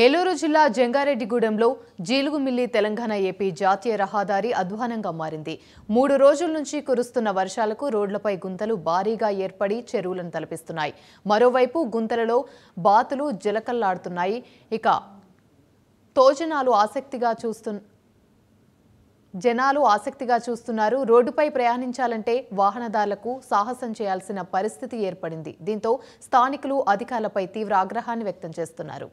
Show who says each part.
Speaker 1: ఏలూరు జిల్లా జంగారెడ్డిగూడెంలో జీలుగుమిల్లి తెలంగాణ ఏపీ జాతీయ రహదారి అధ్వానంగా మారింది మూడు రోజుల నుంచి కురుస్తున్న వర్షాలకు రోడ్లపై గుంతలు భారీగా ఏర్పడి చెరువులను తలపిస్తున్నాయి మరోవైపు గుంతలలో బాతులు జలకల్లాడుతున్నాయి ఇక తోజనాలు ఆసక్తిగా చూస్తు జనాలు ఆసక్తిగా చూస్తున్నారు రోడ్డుపై ప్రయాణించాలంటే వాహనదారులకు సాహసం చేయాల్సిన పరిస్థితి ఏర్పడింది దీంతో స్థానికులు అధికారులపై తీవ్ర ఆగ్రహాన్ని వ్యక్తం చేస్తున్నారు